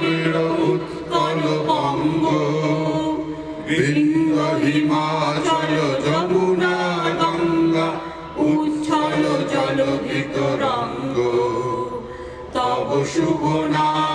বিরাবির উৎকল বঙ্গ বিন্দ হিমাচল যমুনা গঙ্গা উচ্ছল জলকিত রঙ্গ তব শুভ নাম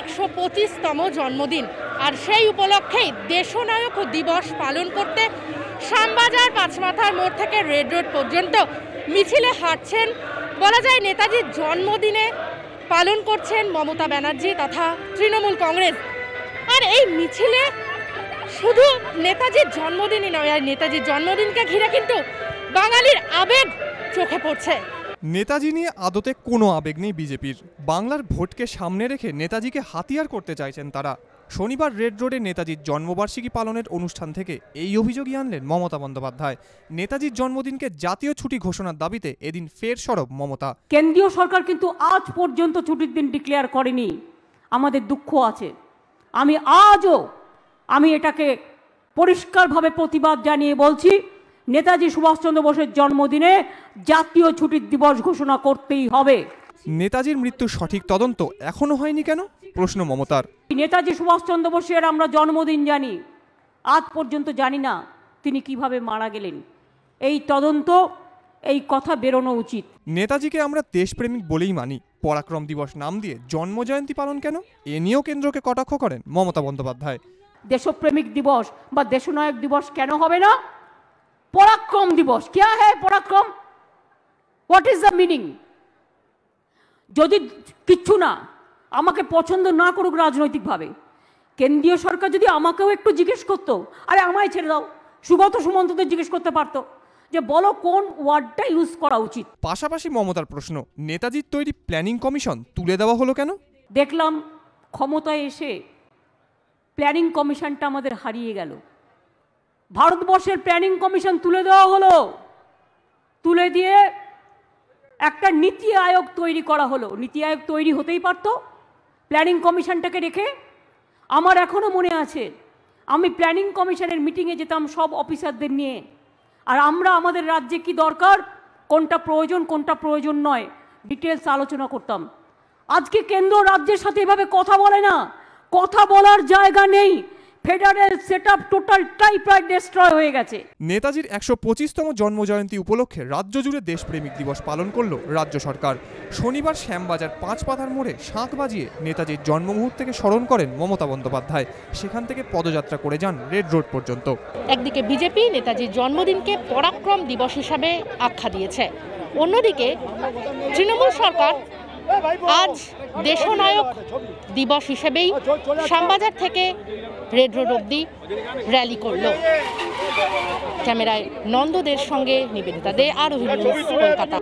একশো পঁচিশতম জন্মদিন আর সেই উপলক্ষেই দেশনায়ক দিবস পালন করতে শ্যামবাজার পাঁচমাথার মোড় থেকে রেড রোড পর্যন্ত মিছিলে হাঁটছেন বলা যায় নেতাজির জন্মদিনে পালন করছেন মমতা ব্যানার্জি তথা তৃণমূল কংগ্রেস আর এই মিছিলে শুধু নেতাজির জন্মদিনই নয় আর নেতাজির জন্মদিনকে ঘিরে কিন্তু বাঙালির আবেগ চোখে পড়ছে নেতাজি নিয়ে আদতে কোনো আবেগ নেই বিজেপির বাংলার ভোটকে সামনে রেখে নেতাজিকে হাতিয়ার করতে চাইছেন তারা শনিবার রেড রোডে নেতাজির জন্মবার্ষিকী পালনের অনুষ্ঠান থেকে এই অভিযোগই আনলেন মমতা বন্দ্যোপাধ্যায় নেতাজির জন্মদিনকে জাতীয় ছুটি ঘোষণার দাবিতে এদিন ফের সরব মমতা কেন্দ্রীয় সরকার কিন্তু আজ পর্যন্ত ছুটির দিন ডিক্লেয়ার করেনি আমাদের দুঃখ আছে আমি আজও আমি এটাকে পরিষ্কারভাবে প্রতিবাদ জানিয়ে বলছি নেতাজি সুভাষচন্দ্র বোসের জন্মদিনে জাতীয় ছুটির দিবস ঘোষণা করতেই হবে নেতাজির মৃত্যুর সঠিক তদন্ত এখনো হয়নি কেন প্রশ্ন মমতার নেতাজি সুভাষচন্দ্র বোসের আমরা জন্মদিন জানি আজ পর্যন্ত জানি না তিনি কিভাবে মারা গেলেন এই তদন্ত এই কথা বেরোনো উচিত নেতাজিকে আমরা দেশপ্রেমিক বলেই মানি পরাক্রম দিবস নাম দিয়ে জন্মজয়ন্তী পালন কেন এ নিয়েও কেন্দ্রকে কটাক্ষ করেন মমতা বন্দ্যোপাধ্যায় দেশপ্রেমিক দিবস বা দেশনায়ক দিবস কেন হবে না পরাক্রম দিবস क्या হে Parakram what is the meaning যদি কিচ্ছু না আমাকে পছন্দ না করুক রাজনৈতিকভাবে কেন্দ্রীয় সরকার যদি আমাকেও একটু জিজ্ঞেস করতো আরে আমায় ছেড়ে দাও সুগত সুমন্তদের জিজ্ঞেস করতে পারতো যে বলো কোন ওয়ার্ডটা ইউজ করা উচিত পাশাপাশি মমতার প্রশ্ন নেতাজির তৈরি প্ল্যানিং কমিশন তুলে দেওয়া হলো কেন দেখলাম ক্ষমতায় এসে প্ল্যানিং কমিশনটা আমাদের হারিয়ে গেল ভারতবর্ষের প্ল্যানিং কমিশন তুলে দেওয়া হলো তুলে দিয়ে একটা নীতি আয়োগ তৈরি করা হলো নীতি আয়োগ তৈরি হতেই পারত প্ল্যানিং কমিশনটাকে রেখে আমার এখনও মনে আছে আমি প্ল্যানিং কমিশনের মিটিংয়ে যেতাম সব অফিসারদের নিয়ে আর আমরা আমাদের রাজ্যে কি দরকার কোনটা প্রয়োজন কোনটা প্রয়োজন নয় ডিটেলস আলোচনা করতাম আজকে কেন্দ্র রাজ্যের সাথে এভাবে কথা বলে না কথা বলার জায়গা নেই ফেডারেল সেটআপ টোটাল টোটালটাই প্রায় ডিস্ট্রয় হয়ে গেছে নেতাজির একশো পঁচিশতম জন্মজয়ন্তী উপলক্ষে রাজ্য জুড়ে দেশপ্রেমিক দিবস পালন করল রাজ্য সরকার শনিবার শ্যামবাজার পাঁচ পাতার মোড়ে শাঁখ বাজিয়ে নেতাজির জন্মমুহূর্ত থেকে স্মরণ করেন মমতা বন্দ্যোপাধ্যায় সেখান থেকে পদযাত্রা করে যান রেড রোড পর্যন্ত একদিকে বিজেপি নেতাজির জন্মদিনকে পরাক্রম দিবস হিসাবে আখ্যা দিয়েছে অন্যদিকে তৃণমূল সরকার আজ দেশনায়ক দিবস হিসেবেই শ্যামবাজার থেকে রেড রোড অব্দি র্যালি করল ক্যামেরায় নন্দদের সঙ্গে নিবেদিতা দে আরোহী কলকাতা